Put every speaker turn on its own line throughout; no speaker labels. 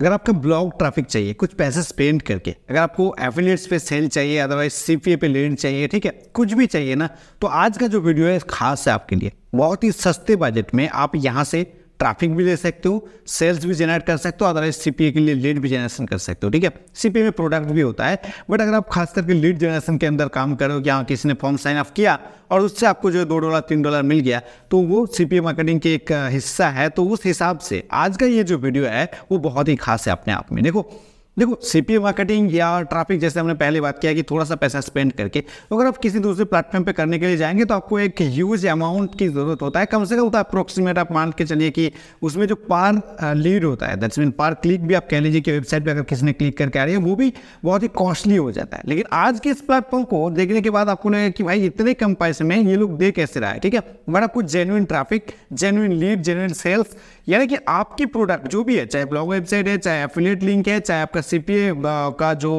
अगर आपका blog traffic चाहिए कुछ पैसे स्पेंड करके अगर आपको एफिलिएट्स पे सेल चाहिए अदरवाइज सीपीए पे लेन चाहिए ठीक है कुछ भी चाहिए ना तो आज का जो वीडियो है खास है आपके लिए बहुत ही सस्ते बजट में आप यहाँ से ट्रैफिक भी ले सकते हो सेल्स भी जनरेट कर सकते हो अदरवाइज सीपीए के लिए लीड भी जनरेशन कर सकते हो ठीक है सीपीए में प्रोडक्ट भी होता है बट अगर आप खास करके लीड जनरेशन के अंदर काम करो कि हाँ किसी ने फॉर्म साइन अप किया और उससे आपको जो है दो डॉलर तीन डॉलर मिल गया तो वो सीपीए मार्केटिंग के एक हिस्सा है तो उस हिसाब से आज का ये जो वीडियो है वो बहुत ही खास है अपने आप में देखो देखो सीपी मार्केटिंग या ट्रैफिक जैसे हमने पहले बात किया कि थोड़ा सा पैसा स्पेंड करके अगर आप किसी दूसरे प्लेटफॉर्म पे करने के लिए जाएंगे तो आपको एक ह्यूज अमाउंट की ज़रूरत होता है कम से कम तो अप्रोक्सीमेट आप मान के चलिए कि उसमें जो पार लीड होता है दैट्स मीन पार क्लिक भी आप कह लीजिए कि वेबसाइट पर अगर किसी ने क्लिक करके आ रही है वो भी बहुत ही कॉस्टली हो जाता है लेकिन आज के इस प्लेटफॉर्म को देखने के बाद आपको लगेगा कि भाई इतने कम पैसे में ये लोग दे कैसे रहा है ठीक है बट आपको genuine traffic genuine lead genuine sales यानी कि आपकी प्रोडक्ट जो भी है चाहे ब्लॉग वेबसाइट है चाहे एफिलेट लिंक है चाहे आपका सीपीए का जो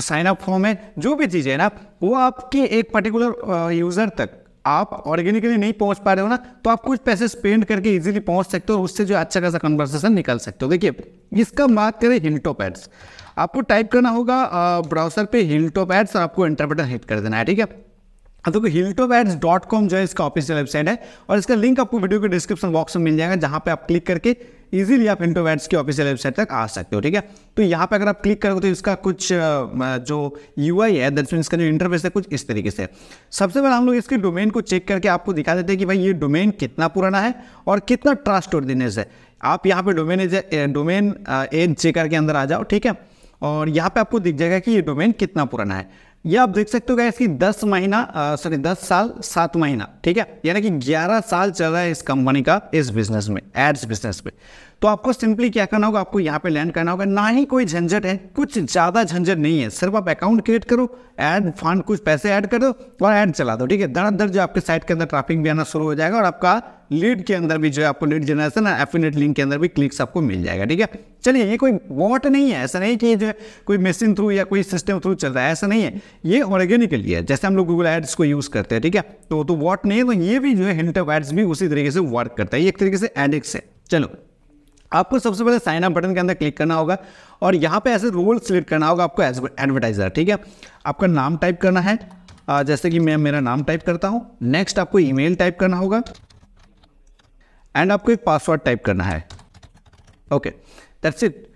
साइन अप फॉर्म है जो भी चीज़ है ना वो आपके एक पर्टिकुलर यूज़र तक आप ऑर्गेनिकली नहीं पहुंच पा रहे हो ना तो आप कुछ पैसे स्पेंड करके इजीली पहुंच सकते हो और उससे जो अच्छा खासा कन्वर्सेशन निकल सकते हो देखिए इसका बात करें हिलटॉप एड्स आपको टाइप करना होगा ब्राउजर पे हिलटॉप एड्स और आपको इंटरप्रेटर हिट कर देना है ठीक है हाँ, तो हिल डॉट कॉम जो है इसका ऑफिशियल वेबसाइट है और इसका लिंक आपको वीडियो के डिस्क्रिप्शन बॉक्स में मिल जाएगा जहाँ पे आप क्लिक करके इजीली आप हिंटो एड्स की ऑफिशियल वेबसाइट तक आ सकते हो ठीक है तो यहाँ पे अगर आप क्लिक करोगे तो इसका कुछ जो यू आई है दैट्स मीन इसका जो इंटरफेस है कुछ इस तरीके से सबसे पहले हम लोग इसके डोमेन को चेक करके आपको दिखा देते हैं कि भाई ये डोमेन कितना पुराना है और कितना ट्रस्ट दिनेस है आप यहाँ पे domain age domain age checker के अंदर आ जाओ ठीक है और यहाँ पे आपको दिख जाएगा कि ये डोमेन कितना पुराना है ये आप देख सकते हो गया इसकी 10 महीना सॉरी 10 साल 7 महीना ठीक है यानी कि 11 साल चल रहा है इस कंपनी का इस बिजनेस में एड्स बिजनेस में तो आपको सिंपली क्या करना होगा आपको यहाँ पे लैंड करना होगा ना ही कोई झंझट है कुछ ज़्यादा झंझट नहीं है सिर्फ आप अकाउंट क्रिएट करो ऐड फंड कुछ पैसे ऐड कर दो और ऐड चला दो ठीक है दर जो आपके साइट के अंदर ट्रैफिक भी आना शुरू हो जाएगा और आपका लीड के अंदर भी जो है आपको लीड जनरेशन एफिनेट लिंक के अंदर भी क्लिक्स आपको मिल जाएगा ठीक है चलिए ये कोई वॉट नहीं है ऐसा नहीं कि जो है कोई मशीन थ्रू या कोई सिस्टम थ्रू चल रहा है ऐसा नहीं है ये ऑर्गेनिकली है जैसे हम लोग गूगल एड्स को यूज़ करते हैं ठीक है तो तो वॉट नहीं है तो ये भी जो है हिंट एड्स भी उसी तरीके से वर्क करता है एक तरीके से एडिक्स है चलो आपको सबसे पहले साइन अप बटन के अंदर क्लिक करना होगा और यहाँ पे ऐसे रोल सिलेक्ट करना होगा आपको एज एडवर्टाइज़र ठीक है आपका नाम टाइप करना है जैसे कि मैं मेरा नाम टाइप करता हूँ नेक्स्ट आपको ईमेल टाइप करना होगा एंड आपको एक पासवर्ड टाइप करना है ओके दैट्स इट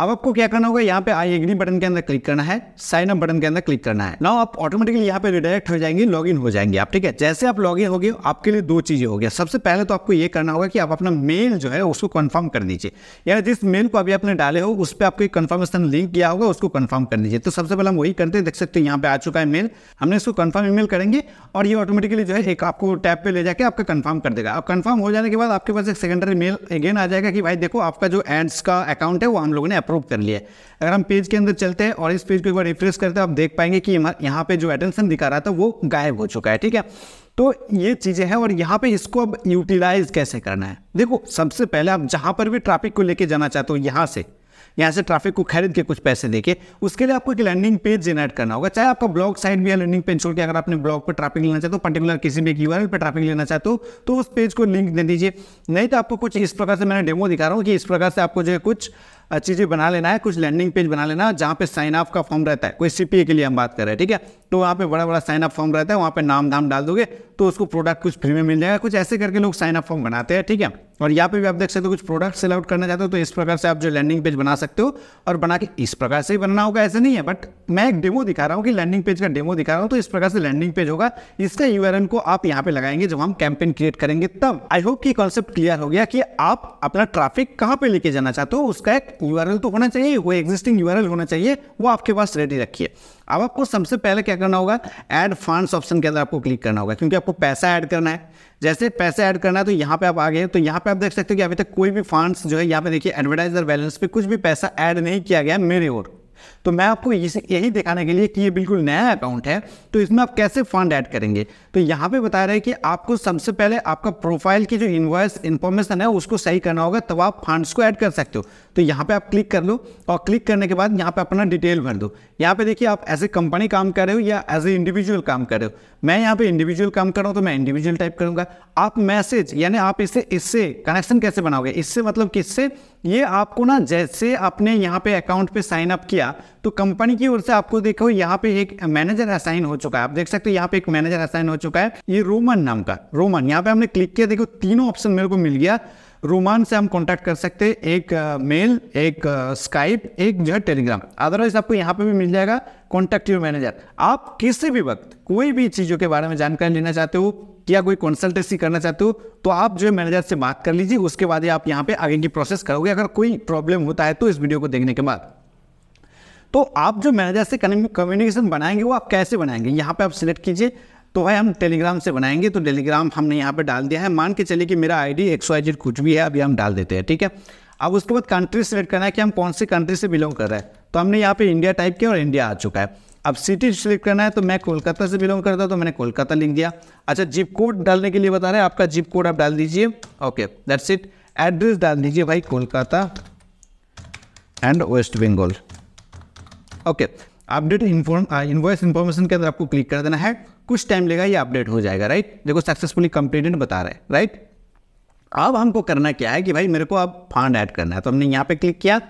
अब आपको क्या करना होगा यहाँ पे आई एग्री बटन के अंदर क्लिक करना है साइन अप बटन के अंदर क्लिक करना है नाउ आप ऑटोमेटिकली यहाँ पे रिडायरेक्ट हो जाएंगे लॉग इन हो जाएंगे आप ठीक है जैसे आप लॉग इन हो गए आपके लिए दो चीजें हो गया सबसे पहले तो आपको ये करना होगा कि आप अपना मेल जो है उसको कन्फर्म कर दीजिए या जिस मेल को अभी आपने डाले हो उस पर आपको एक कन्फर्मेशन लिंक किया होगा उसको कन्फर्म कर दीजिए तो सबसे पहले हम वही करते हैं देख सकते हैं यहाँ पे आ चुका है मेल हमने इसको कन्फर्म ई करेंगे और ये ऑटोमेटिकली जो है एक आपको टैब पे ले जाकर आपका कन्फर्म कर देगा अब कन्फर्म हो जाने के बाद आपके पास एक सेकेंडरी मेल अगेन आ जाएगा कि भाई देखो आपका जो एड्स का अकाउंट है वो हम लोगों ने अप्रूव कर लिया अगर हम पेज के अंदर चलते हैं और इस पेज को एक बार रिफ्रेश करते हैं आप देख पाएंगे कि यहाँ पे जो अटेंशन दिखा रहा था वो गायब हो चुका है ठीक है तो ये चीज़ें हैं और यहाँ पे इसको अब यूटिलाइज कैसे करना है देखो सबसे पहले आप जहाँ पर भी ट्रैफिक को लेके जाना चाहते हो यहाँ से यहाँ से ट्रैफिक को खरीद के कुछ पैसे देके उसके लिए आपको एक लैंडिंग पेज जेनरेट करना होगा चाहे आपका ब्लॉग साइड भी या लैंडिंग पेज छोड़ के अगर आपने ब्लॉग पर ट्रैफिक लेना चाहते हो पर्टिकुलर किसी भी यू पर ट्रैफिक लेना चाहते हो तो उस पेज को लिंक दे दीजिए नहीं तो आपको कुछ इस प्रकार से मैंने डेमो दिखा रहा हूँ कि इस प्रकार से आपको जो है कुछ चीज़ें बना लेना है कुछ लैंडिंग पेज बना लेना है जहाँ पे साइन अप का फॉर्म रहता है कोई सी के लिए हम बात कर रहे हैं ठीक है तो वहाँ पे बड़ा बड़ा साइन अप फॉर्म रहता है वहाँ पे नाम धाम डाल दोगे तो उसको प्रोडक्ट कुछ फ्री में मिल जाएगा कुछ ऐसे करके लोग साइन अप फॉर्म बनाते हैं ठीक है और यहाँ पे भी आप देख सकते हो कुछ प्रोडक्ट सेल आउट करना चाहते हो तो इस प्रकार से आप जो लैंडिंग पेज बना सकते हो और बना के इस प्रकार से ही बनना होगा ऐसे नहीं है बट मैं एक डेमो दिखा रहा हूँ कि लैंडिंग पेज का डेमो दिखा रहा हूँ तो इस प्रकार से लैंडिंग पेज होगा इसका यू को आप यहाँ पे लगाएंगे जब हम कैंपेन क्रिएट करेंगे तब आई होप की कॉन्सेप्ट क्लियर हो गया कि आप अपना ट्राफिक कहाँ पे लेके जाना चाहते हो उसका एक यू तो होना चाहिए वो एग्जिस्टिंग यू होना चाहिए वो आपके पास रेडी रखिए अब आपको सबसे पहले क्या करना होगा ऐड फंड्स ऑप्शन के अंदर आपको क्लिक करना होगा क्योंकि आपको पैसा ऐड करना है जैसे पैसा ऐड करना है तो यहाँ पे आप आ गए तो यहाँ पे आप देख सकते हो कि अभी तक कोई भी फंड्स जो है यहाँ पे देखिए एडवर्टाइजर बैलेंस पे कुछ भी पैसा ऐड नहीं किया गया मेरे ओर तो मैं आपको यही दिखाने के लिए कि ये बिल्कुल नया अकाउंट है तो इसमें आप कैसे फंड ऐड करेंगे तो यहाँ पे बता रहे हैं कि आपको सबसे पहले आपका प्रोफाइल की जो इन्वॉइस इन्फॉर्मेशन है उसको सही करना होगा तब आप फंड्स को ऐड कर सकते हो तो यहाँ पे आप क्लिक कर लो और क्लिक करने के बाद यहाँ पे अपना डिटेल भर दो यहाँ पे देखिए आप एज ए कंपनी काम कर रहे हो या एज ए इंडिविजुअल काम कर रहे हो मैं यहाँ पे इंडिविजुअल काम कर रहा हूँ तो मैं इंडिविजुअल टाइप करूंगा आप मैसेज यानी आप इसे इससे कनेक्शन कैसे बनाओगे इससे मतलब किससे ये आपको ना जैसे आपने यहाँ पे अकाउंट पे साइन अप किया तो कंपनी की ओर से आपको देखो यहाँ पे एक मैनेजर असाइन हो चुका है आप देख सकते हो यहाँ पे एक मैनेजर असाइन हो चुका है ये रोमन नाम का रोमन यहाँ पे हमने क्लिक किया देखो तीनों ऑप्शन मेरे को मिल गया रूमान से हम कॉन्टैक्ट कर सकते हैं एक मेल एक स्काइप एक जो है टेलीग्राम अदरवाइज आपको यहाँ पे भी मिल जाएगा कॉन्टैक्ट यू मैनेजर आप किसी भी वक्त कोई भी चीज़ों के बारे में जानकारी लेना चाहते हो या कोई कंसल्टेंसी करना चाहते हो तो आप जो है मैनेजर से बात कर लीजिए उसके बाद ही आप यहाँ पे आगे की प्रोसेस करोगे अगर कोई प्रॉब्लम होता है तो इस वीडियो को देखने के बाद तो आप जो मैनेजर से कम्युनिकेशन बनाएंगे वो आप कैसे बनाएंगे यहाँ पे आप सिलेक्ट कीजिए तो भाई हम टेलीग्राम से बनाएंगे तो टेलीग्राम हमने यहाँ पर डाल दिया है मान के चलिए कि मेरा I D X Y Z कुछ भी है अभी हम डाल देते हैं ठीक है अब उसके बाद कंट्री सेलेक्ट करना है कि हम कौन सी कंट्री से बिलोंग कर रहे हैं तो हमने यहाँ पे इंडिया टाइप किया और इंडिया आ चुका है अब सिटी सेलेक्ट करना है तो मैं कोलकाता से बिलोंग करता हूँ तो मैंने कोलकाता लिख दिया अच्छा जिप कोड डालने के लिए बता रहे हैं आपका जिप कोड आप डाल दीजिए ओके दैट्स इट एड्रेस डाल दीजिए भाई Kolkata and West Bengal okay update inform invoice information के अंदर आपको क्लिक कर देना है कुछ टाइम लेगा ये अपडेट हो जाएगा राइट देखो सक्सेसफुली कंप्लीटेड बता रहे राइट अब हमको करना क्या है कि भाई मेरे को अब फंड ऐड करना है तो हमने यहाँ पे क्लिक किया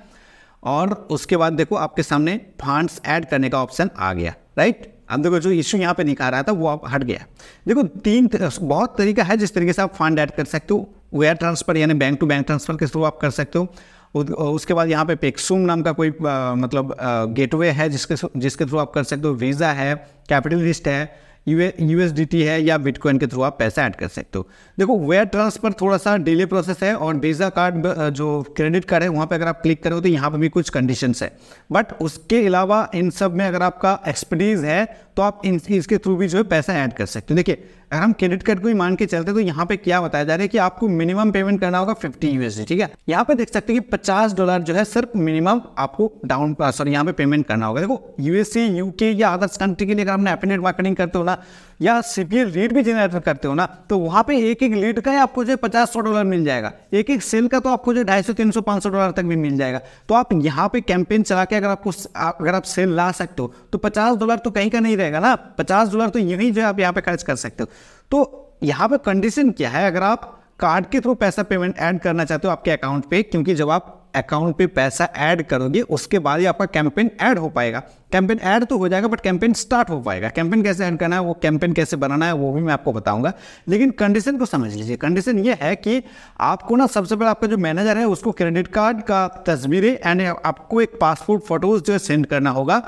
और उसके बाद देखो आपके सामने फंड्स ऐड करने का ऑप्शन आ गया राइट अब देखो जो इश्यू यहाँ पे निकाल रहा था वो आप हट गया देखो तीन बहुत तरीका है जिस तरीके से आप फंड ऐड कर सकते हो वेयर ट्रांसफर यानी बैंक टू बैंक ट्रांसफर के थ्रू आप कर सकते हो उसके बाद यहाँ पे पेक्सूम नाम का कोई आ, मतलब गेटवे है जिसके जिसके थ्रू आप कर सकते हो वीज़ा है कैपिटल लिस्ट है यू एस है या बिटकॉइन के थ्रू आप पैसा ऐड कर सकते हो देखो वेयर ट्रांसफर थोड़ा सा डिले प्रोसेस है और वीज़ा कार्ड जो क्रेडिट कार्ड है वहाँ पर अगर आप क्लिक करो तो यहाँ पर भी कुछ कंडीशन है बट उसके अलावा इन सब में अगर आपका एक्सपर्टीज़ है तो आप इन इसके थ्रू भी जो है पैसा ऐड कर सकते हो देखिए अगर हम क्रेडिट कार्ड को ही मान के चलते तो यहाँ पे क्या बताया जा रहा है कि आपको मिनिमम पेमेंट करना होगा फिफ्टी यूएसडी ठीक है यहाँ पे देख सकते हैं कि पचास डॉलर जो है सिर्फ मिनिमम आपको डाउन सॉरी यहाँ पे पेमेंट करना होगा देखो यूएसए यूके या अदर्स कंट्री के लिए अगर हमने एफिनेट मार्केटिंग करते हो ना या सीपीएल रेट भी जनरेट करते हो ना तो वहाँ पे एक एक लीड का ही आपको जो पचास सौ डॉलर मिल जाएगा एक एक सेल का तो आपको जो ढाई सौ तीन सौ पाँच सौ डॉलर तक भी मिल जाएगा तो आप यहाँ पे कैंपेन चला के अगर आपको अगर आप सेल ला सकते हो तो पचास डॉलर तो कहीं का नहीं रहेगा ना पचास डॉलर तो यहीं जो आप यहाँ पर खर्च कर सकते हो तो यहाँ पर कंडीशन क्या है अगर आप कार्ड के थ्रू पैसा पेमेंट ऐड करना चाहते हो आपके अकाउंट पे क्योंकि जब आप अकाउंट पे पैसा ऐड करोगे उसके बाद ही आपका कैंपेन ऐड हो पाएगा कैंपेन ऐड तो हो जाएगा बट कैंपेन स्टार्ट हो पाएगा कैंपेन कैसे ऐड करना है वो कैंपेन कैसे बनाना है वो भी मैं आपको बताऊंगा लेकिन कंडीशन को समझ लीजिए कंडीशन ये है कि आपको ना सबसे पहले आपका जो मैनेजर है उसको क्रेडिट कार्ड का तस्वीरें एंड आपको एक पासपोर्ट फोटोज जो सेंड करना होगा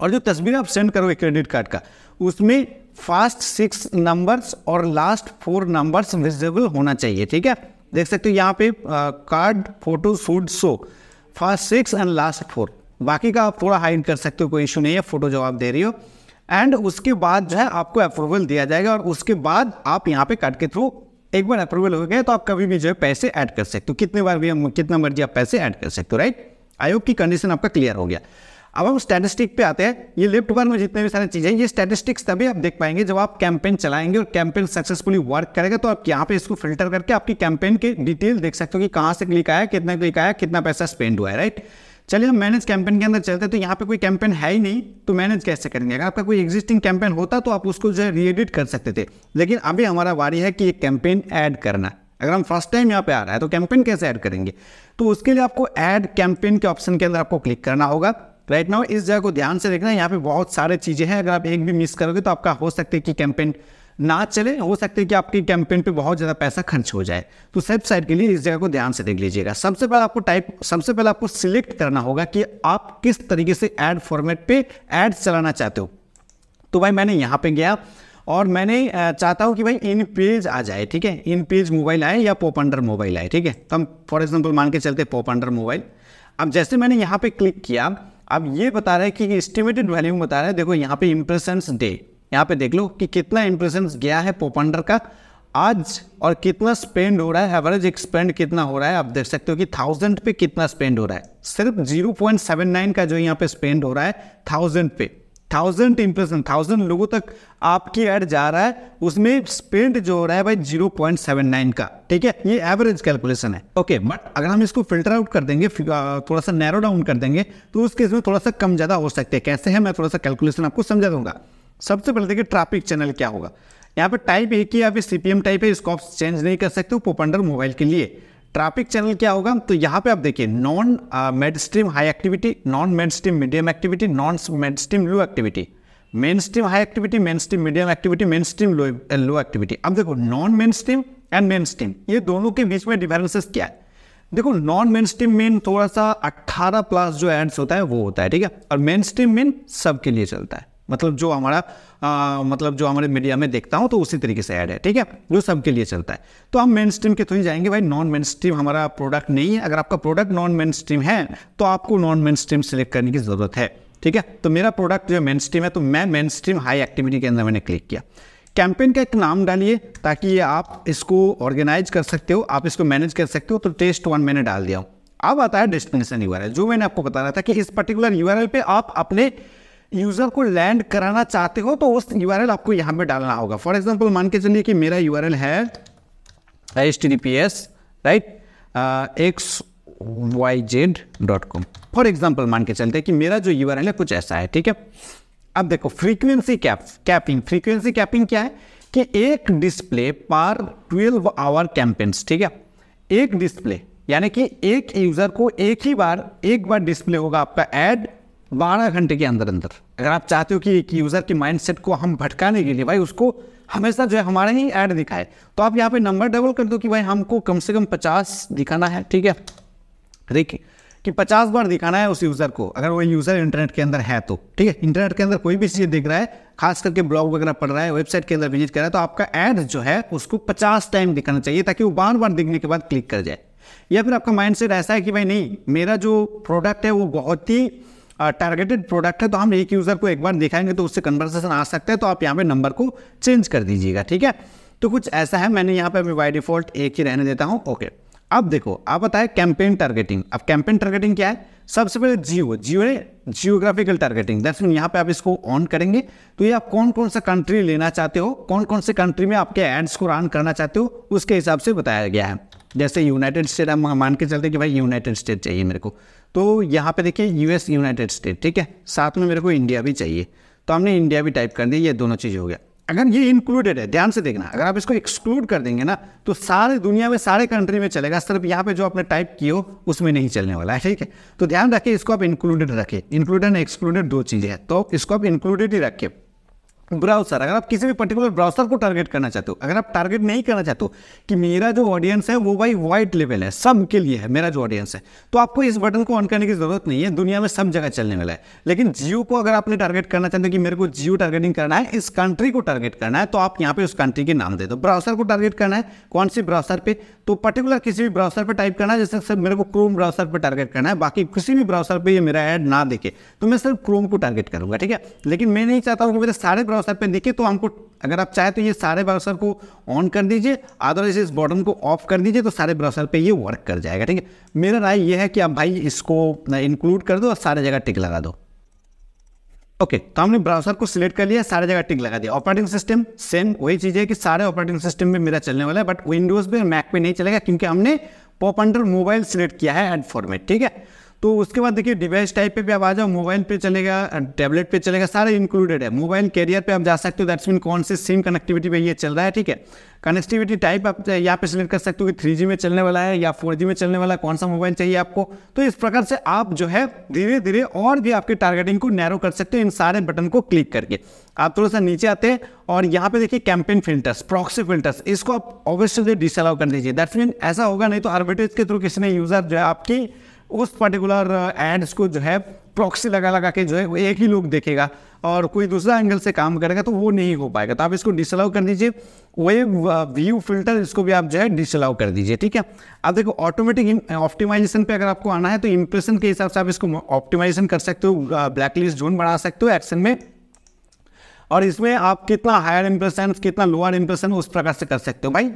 और जो तस्वीरें आप सेंड करोगे क्रेडिट कार्ड का उसमें फास्ट सिक्स नंबर्स और लास्ट फोर नंबर्स विजिबल होना चाहिए ठीक है देख सकते हो यहाँ पे card photo food show first six and last four बाकी का आप थोड़ा हाइड कर सकते हो कोई इशू नहीं है फ़ोटो जवाब दे रही हो एंड उसके बाद जो है आपको अप्रूवल दिया जाएगा और उसके बाद आप यहाँ पे कार्ड के थ्रू एक बार अप्रूवल हो गया तो आप कभी भी जो है पैसे ऐड कर सकते हो कितने बार भी हम कितना मर्जी आप पैसे ऐड कर सकते हो राइट आयोग की कंडीशन आपका क्लियर हो गया अब हम स्टैटिस्टिक पे आते हैं ये लिफ्ट वन में जितने भी सारी चीज़ें ये स्टैटिस्टिक्स तभी आप देख पाएंगे जब आप कैंपेन चलाएंगे और कैंपेन सक्सेसफुली वर्क करेगा तो आप यहाँ पे इसको फिल्टर करके आपकी कैंपेन की डिटेल देख सकते हो कि कहाँ से क्लिक आया कितना क्लिक आया कितना पैसा स्पेंड हुआ है राइट चलिए हम मैनेज कैंपेन के अंदर चलते हैं तो यहाँ पे कोई कैंपेन है ही नहीं तो मैनेज कैसे करेंगे अगर आपका कोई एग्जिस्टिंग कैंपेन होता तो आप उसको जो है रीएडिट कर सकते थे लेकिन अभी हमारा वारी है कि ये कैंपेन ऐड करना अगर हम फर्स्ट टाइम यहाँ पे आ रहा है तो कैंपेन कैसे ऐड करेंगे तो उसके लिए आपको ऐड कैंपेन के ऑप्शन के अंदर आपको क्लिक करना होगा राइट नाउ इस जगह को ध्यान से देखना यहाँ पे बहुत सारे चीज़ें हैं अगर आप एक भी मिस करोगे तो आपका हो सकता है कि कैंपेन ना चले हो सकते कि आपकी कैंपेन पे बहुत ज़्यादा पैसा खर्च हो जाए तो सेफ साइड के लिए इस जगह को ध्यान से देख लीजिएगा सबसे पहले आपको टाइप सबसे पहले आपको सिलेक्ट करना होगा कि आप किस तरीके से एड फॉर्मेट पे एड चलाना चाहते हो तो भाई मैंने यहाँ पे गया और मैंने चाहता हूँ कि भाई इन पेज आ जाए ठीक है इन पेज मोबाइल आए या पोप अंडर मोबाइल आए ठीक है तो हम फॉर एग्जाम्पल मान के चलते पोप अंडर मोबाइल अब जैसे मैंने यहाँ पर क्लिक किया अब ये बता रहा है कि एस्टिमेटेड वैल्यू बता रहा है देखो यहाँ पे इम्प्रेशंस डे यहाँ पे देख लो कि कितना इम्प्रेशंस गया है पोपंडर का आज और कितना स्पेंड हो रहा है एवरेज एक्सपेंड कितना हो रहा है आप देख सकते हो कि थाउजेंड पे कितना स्पेंड हो रहा है सिर्फ नाइन का जो यहाँ पे स्पेंड हो रहा है थाउजेंड पे थाउजेंड इम्प्रेशन थाउजेंड लोगों तक आपकी ऐड जा रहा है उसमें स्पेंड जो हो रहा है भाई जीरो पॉइंट सेवन नाइन का ठीक है ये एवरेज कैलकुलेशन है ओके okay, बट अगर हम इसको फिल्टर आउट कर देंगे थोड़ा सा नैरो डाउन कर देंगे तो उस केस में थोड़ा सा कम ज़्यादा हो सकते हैं कैसे है मैं थोड़ा सा कैलकुलेशन आपको समझा दूंगा सबसे पहले देखिए ट्रैफिक चैनल क्या होगा यहाँ पे टाइप एक ही या फिर सीपीएम टाइप है इसको आप चेंज नहीं कर सकते पोपंडर मोबाइल के लिए ट्रैफिक चैनल क्या होगा तो यहाँ पे आप देखिए non made stream high activity non made stream medium activity non made stream low activity main stream high activity main stream medium activity main stream low low activity अब देखो non main stream and main stream ये दोनों के बीच में differences क्या है देखो non main stream main थोड़ा सा अट्ठारह प्लस जो एड्स होता है वो होता है ठीक है और मेन स्ट्रीम मेन सबके लिए चलता है मतलब जो हमारा आ, मतलब जो हमारे मीडिया में देखता हूँ तो उसी तरीके से ऐड है ठीक है जो सबके लिए चलता है तो हम मेन स्ट्रीम के थ्रू ही जाएंगे भाई नॉन मेन स्ट्रीम हमारा प्रोडक्ट नहीं है अगर आपका प्रोडक्ट नॉन मेन स्ट्रीम है तो आपको नॉन मेन स्ट्रीम सेलेक्ट करने की ज़रूरत है ठीक है तो मेरा प्रोडक्ट जो मेन स्ट्रीम है तो मैं मेन स्ट्रीम हाई एक्टिविटी के अंदर मैंने क्लिक किया कैंपेन का एक नाम डालिए ताकि ये आप इसको ऑर्गेनाइज कर सकते हो आप इसको मैनेज कर सकते हो तो टेस्ट वन मैंने डाल दिया हूँ अब आता है डेस्टिनेशन यू जो मैंने आपको बता रहा था कि इस पर्टिकुलर यू पे आप अपने यूजर को लैंड कराना चाहते हो तो उस यू आपको यहाँ पे डालना होगा फॉर एग्जाम्पल मान के चलिए कि मेरा यू है H T P S right X Y Z dot com for example मान के चलते कि मेरा जो यू है कुछ ऐसा है ठीक है अब देखो frequency cap capping frequency capping क्या है कि एक डिस्प्ले पर 12 आवर कैंपेन्स ठीक है एक डिस्प्ले यानी कि एक यूज़र को एक ही बार एक बार डिस्प्ले होगा आपका एड बारह घंटे के अंदर अंदर अगर आप चाहते हो कि एक यूज़र की माइंडसेट को हम भटकाने के लिए भाई उसको हमेशा जो है हमारा ही ऐड दिखाए तो आप यहाँ पे नंबर डबल कर दो कि भाई हमको कम से कम पचास दिखाना है ठीक है देखिए कि पचास बार दिखाना है उस यूज़र को अगर वो यूज़र इंटरनेट के अंदर है तो ठीक है इंटरनेट के अंदर कोई भी चीज़ दिख रहा है खास करके ब्लॉग वगैरह पढ़ रहा है वेबसाइट के अंदर विजिट कर रहा है तो आपका ऐड जो है उसको पचास टाइम दिखाना चाहिए ताकि वो बार बार दिखने के बाद क्लिक कर जाए या फिर आपका माइंड ऐसा है कि भाई नहीं मेरा जो प्रोडक्ट है वो बहुत ही टारगेटेड प्रोडक्ट है तो हम एक यूज़र को एक बार दिखाएंगे तो उससे कन्वर्सेशन आ सकता है तो आप यहाँ पे नंबर को चेंज कर दीजिएगा ठीक है तो कुछ ऐसा है मैंने यहाँ पे बाई डिफ़ॉल्ट एक ही रहने देता हूँ ओके अब देखो आप बताए कैंपेन टारगेटिंग अब कैंपेन टारगेटिंग क्या है सबसे पहले जियो जियो है जियोग्राफिकल टारगेटिंग दैट मीन यहाँ पे आप इसको ऑन करेंगे तो ये आप कौन कौन सा कंट्री लेना चाहते हो कौन कौन से कंट्री में आपके एड्स को रन करना चाहते हो उसके हिसाब से बताया गया है जैसे यूनाइटेड स्टेट हम मान के चलते कि भाई यूनाइटेड स्टेट चाहिए मेरे को तो यहाँ पे देखिए यूएस यूनाइटेड स्टेट ठीक है साथ में मेरे को इंडिया भी चाहिए तो हमने इंडिया भी टाइप कर दिया ये दोनों चीज़ हो गया अगर ये इंक्लूडेड है ध्यान से देखना अगर आप इसको एक्सक्लूड कर देंगे ना तो सारे दुनिया में सारे कंट्री में चलेगा सिर्फ यहाँ पे जो आपने टाइप किए हो उसमें नहीं चलने वाला है ठीक है तो ध्यान रखिए इसको आप इंक्लूडेड रखें इंक्लूडेड एंड एक्सक्लूडेड दो चीज़ें हैं तो इसको आप इंक्लूडेड ही रखें ब्राउजर अगर आप किसी भी पर्टिकुलर ब्राउजर को टारगेट करना चाहते हो अगर आप टारगेट नहीं करना चाहते हो कि मेरा जो ऑडियंस है वो भाई वाइड लेवल है सब के लिए है मेरा जो ऑडियंस है तो आपको इस बटन को ऑन करने की जरूरत नहीं है दुनिया में सब जगह चलने वाला है लेकिन जियो को अगर आपने टारगेट करना चाहते हो कि मेरे को जियो टारगेटिंग करना है इस कंट्री को टारगेट करना है तो आप यहाँ पे उस कंट्री के नाम दे दो ब्राउसर को टारगेट करना है कौन सी ब्राउसर पर तो पर्टिकुलर किसी भी ब्राउसर पर टाइप करना है जैसे सर मेरे को क्रोम ब्राउसर पर टारगेट करना है बाकी किसी भी ब्राउसर पर ये मेरा एड ना देखे तो मैं सिर्फ क्रोम को टारगेट करूँगा ठीक है लेकिन मैं नहीं चाहता हूँ कि मेरे सारे ब्राउजर ब्राउजर पे देखिए तो हमको अगर आप चाहे तो ये सारे ब्राउजर को ऑन कर दीजिए अदरवाइज इस बटन को ऑफ कर दीजिए तो सारे ब्राउसर पे ये वर्क कर जाएगा ठीक है मेरा राय ये है कि आप भाई इसको इंक्लूड कर दो और सारे जगह टिक लगा दो ओके okay, तो हमने ब्राउजर को सिलेक्ट कर लिया सारे जगह टिक लगा दिया ऑपरेटिंग सिस्टम सेम वही चीज़ है कि सारे ऑपरेटिंग सिस्टम में मेरा चलने वाला है बट विंडोज़ पे और मैक पे नहीं चलेगा क्योंकि हमने पॉप अंडर मोबाइल सिलेक्ट किया है एड फॉर्मेट ठीक है तो उसके बाद देखिए डिवाइस टाइप पे भी आप आ जाओ मोबाइल पे चलेगा टैबलेट पे चलेगा सारे इंक्लूडेड है मोबाइल कैरियर पे आप जा सकते हो दैट्स मीन कौन से सिम कनेक्टिविटी पे ये चल रहा है ठीक है कनेक्टिविटी टाइप आप यहाँ पे सिलेक्ट कर सकते हो कि थ्री में चलने वाला है या फोर में चलने वाला है कौन सा मोबाइल चाहिए आपको तो इस प्रकार से आप जो है धीरे धीरे और भी आपके टारगेटिंग को नैरो कर सकते हो इन सारे बटन को क्लिक करके आप थोड़ा सा नीचे आते हैं और यहाँ पे देखिए कैंपेन फिल्टर्स प्रॉक्सी फिल्टर्स इसको आप ऑब्वियसली डिसअलाउ कर दीजिए दैट्स मीन ऐसा होगा नहीं तो आर्बिटेज के थ्रू किसी ने यूज़र जो है आपकी उस पर्टिकुलर एड्स uh, को जो है प्रॉक्सी लगा लगा के जो है वो एक ही लोग देखेगा और कोई दूसरा एंगल से काम करेगा तो वो नहीं हो पाएगा तो आप इसको डिसअलाउ कर दीजिए वेब व्यू फिल्टर इसको भी आप जो है डिसअलाउ कर दीजिए ठीक है अब देखो ऑटोमेटिक ऑप्टिमाइजेशन uh, पे अगर आपको आना है तो इम्प्रेशन के हिसाब से आप इसको ऑप्टिमाइजेशन कर सकते हो ब्लैक लिस्ट जोन बढ़ा सकते हो एक्शन में और इसमें आप कितना हायर इम्प्रेशन कितना लोअर इम्प्रेशन उस प्रकार से कर सकते हो भाई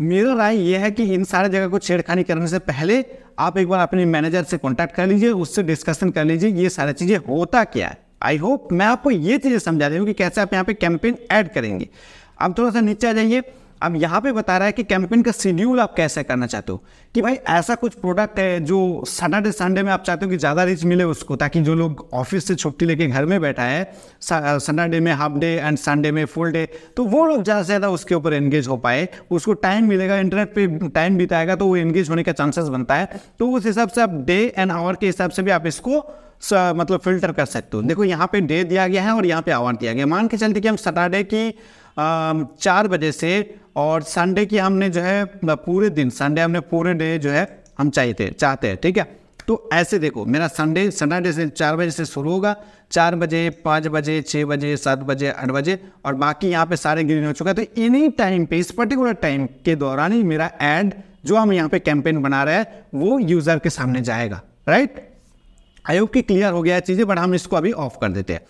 मेरा राय यह है कि इन सारे जगह को छेड़खानी करने से पहले आप एक बार अपने मैनेजर से कॉन्टैक्ट कर लीजिए उससे डिस्कशन कर लीजिए ये सारी चीज़ें होता क्या है आई होप मैं आपको ये चीज़ें समझा रही हूँ कि कैसे आप यहाँ पे कैंपेन ऐड करेंगे अब थोड़ा सा नीचे आ जाइए अब यहाँ पे बता रहा है कि कैंपेन का शेड्यूल आप कैसे करना चाहते हो कि भाई ऐसा कुछ प्रोडक्ट है जो सैटरडे संडे में आप चाहते हो कि ज़्यादा रीच मिले उसको ताकि जो लोग ऑफिस से छुट्टी लेके घर में बैठा है सैटरडे में हाफ डे एंड संडे में फुल डे तो वो लोग ज़्यादा से ज़्यादा उसके ऊपर एंगेज हो पाए उसको टाइम मिलेगा इंटरनेट पर टाइम बिताएगा तो वो एंगेज होने का चांसेस बनता है तो उस हिसाब से आप डे एंड आवर के हिसाब से भी आप इसको मतलब फिल्टर कर सकते हो देखो यहाँ पे डे दिया गया है और यहाँ पे आवर दिया गया मान के चलते कि हम सैटरडे की चार बजे से और संडे की हमने जो है पूरे दिन संडे हमने पूरे डे जो है हम चाहते चाहते हैं ठीक है तो ऐसे देखो मेरा संडे सैटरडे से चार बजे से शुरू होगा चार बजे पाँच बजे छः बजे सात बजे आठ बजे और बाकी यहाँ पे सारे ग्रीन हो चुका है तो इन्हीं टाइम पे इस पर्टिकुलर टाइम के दौरान ही मेरा एड जो हम यहाँ पे कैंपेन बना रहे हैं वो यूज़र के सामने जाएगा राइट आई होप कि क्लियर हो गया चीज़ें बट हम इसको अभी ऑफ कर देते हैं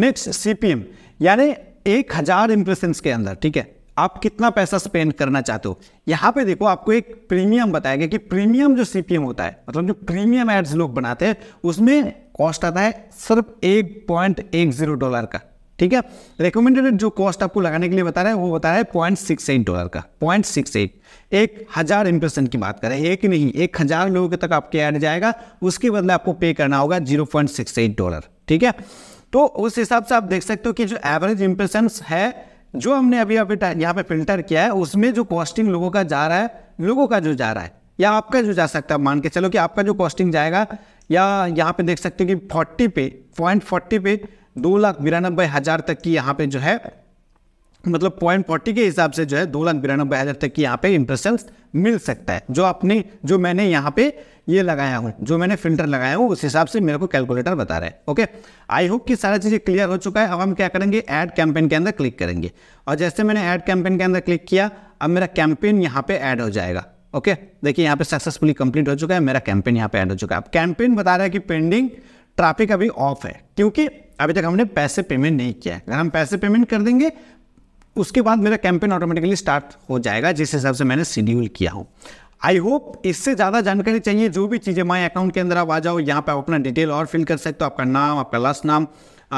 नेक्स्ट सी यानी एक हजार इंप्रेशन के अंदर ठीक है आप कितना पैसा स्पेंड करना चाहते हो यहाँ पे देखो आपको एक प्रीमियम बताया गया कि प्रीमियम जो सीपीएम होता है मतलब जो प्रीमियम एड्स लोग बनाते हैं उसमें कॉस्ट आता है सिर्फ एक पॉइंट एक जीरो डॉलर का ठीक है रिकमेंडेड जो कॉस्ट आपको लगाने के लिए बता रहा है वो बता रहा है पॉइंट सिक्स एट डॉलर का पॉइंट सिक्स एट एक हज़ार इंप्रेशन की बात करें एक नहीं एक हज़ार लोगों तक आपके ऐड जाएगा उसके बदले आपको पे करना होगा zero point six eight dollar ठीक है तो उस हिसाब से आप देख सकते हो कि जो एवरेज इम्प्रेशन है जो हमने अभी अभी यहाँ पे फिल्टर किया है उसमें जो कॉस्टिंग लोगों का जा रहा है लोगों का जो जा रहा है या आपका जो जा सकता है मान के चलो कि आपका जो कॉस्टिंग जाएगा या यहाँ पे देख सकते हो कि 40 पे पॉइंट फोर्टी पे दो लाख बिरानबे हज़ार तक की यहाँ पे जो है मतलब पॉइंट फोर्टी के हिसाब से जो है दो लाख बिरानबे हज़ार तक की यहाँ पे इंप्रेशन मिल सकता है जो आपने जो मैंने यहाँ पे ये लगाया हूँ जो मैंने फिल्टर लगाया हूँ उस हिसाब से मेरे को कैलकुलेटर बता रहा है ओके आई होप कि सारा चीज़ें क्लियर हो चुका है अब हम क्या करेंगे ऐड कैंपेन के अंदर क्लिक करेंगे और जैसे मैंने ऐड कैंपेन के अंदर क्लिक किया अब मेरा कैंपेन यहाँ पे ऐड हो जाएगा ओके देखिए यहाँ पे सक्सेसफुली कंप्लीट हो चुका है मेरा कैंपेन यहाँ पे ऐड हो चुका है अब कैंपेन बता रहा है कि पेंडिंग ट्राफिक अभी ऑफ है क्योंकि अभी तक हमने पैसे पेमेंट नहीं किया है अगर हम पैसे पेमेंट कर देंगे उसके बाद मेरा कैंपेन ऑटोमेटिकली स्टार्ट हो जाएगा जिस हिसाब से मैंने शेड्यूल किया हूँ आई होप इससे ज़्यादा जानकारी चाहिए जो भी चीज़ें माई अकाउंट के अंदर आप आ जाओ यहाँ पे आप अपना डिटेल और फिल कर सकते हो आपका नाम आपका लास्ट नाम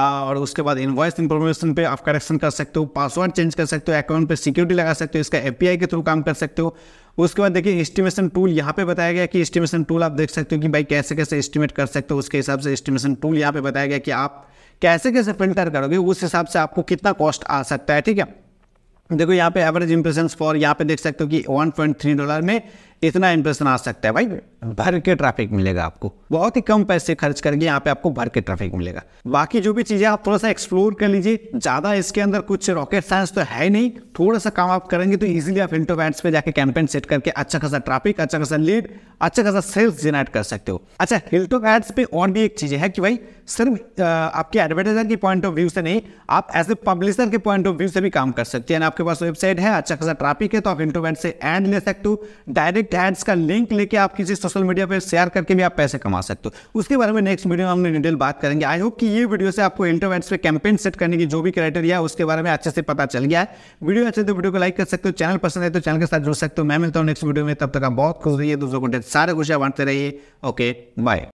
और उसके बाद इन्वॉइस इन्फॉर्मेशन पे आप करेक्शन कर सकते हो पासवर्ड चेंज कर सकते हो अकाउंट पे सिक्योरिटी लगा सकते हो इसका एपीआई के थ्रू काम कर सकते हो उसके बाद देखिए एस्टिमेशन टूल यहाँ पे बताया गया कि एस्टिमेशन टूल आप देख सकते हो कि भाई कैसे कैसे एस्टिमेट कर सकते हो उसके हिसाब से एस्टिमेशन टूल यहाँ पे बताया गया कि आप कैसे कैसे फिल्टर करोगे उस हिसाब से आपको कितना कॉस्ट आ सकता है ठीक है देखो यहाँ पे एवरेज इंप्रेशन फॉर यहाँ पे देख सकते हो कि वन डॉलर में इतना इंप्रेशन आ सकता है भाई भर के ट्रैफिक मिलेगा आपको बहुत ही कम पैसे खर्च करके यहाँ पे आपको भर के ट्रैफिक मिलेगा बाकी जो भी चीज़ें आप थोड़ा सा एक्सप्लोर कर लीजिए ज़्यादा इसके अंदर कुछ रॉकेट साइंस तो है नहीं थोड़ा सा काम आप करेंगे तो इजिली आप इंटो पे जाके कैंपेन सेट करके अच्छा खासा ट्रैफिक अच्छा खासा लीड अच्छा खासा सेल्स जनरेट कर सकते हो अच्छा हिल्टो एड्स पे और भी एक चीज़ है कि भाई सिर्फ आपके एडवर्टाइजर के पॉइंट ऑफ व्यू से नहीं आप एज ए पब्लिशर के पॉइंट ऑफ व्यू से भी काम कर सकते हैं आपके पास वेबसाइट है अच्छा खासा ट्रैफिक है तो आप हिल्टो से एंड ले सकते हो डायरेक्ट टैग्स का लिंक लेके आप किसी सोशल मीडिया पर शेयर करके भी आप पैसे कमा सकते हो उसके बारे में नेक्स्ट वीडियो में हमने डिटेल बात करेंगे आई होप कि ये वीडियो से आपको इंटरवेंट्स पे कैंपेन सेट करने की जो भी क्राइटेरिया है उसके बारे में अच्छे से पता चल गया है वीडियो अच्छे तो वीडियो को लाइक कर सकते हो चैनल पसंद है तो चैनल के साथ जुड़ सकते हो मैं मिलता हूँ नेक्स्ट वीडियो में तब तक आप बहुत खुश रहिए दूसरों को सारे खुशियाँ बांटते रहिए ओके बाय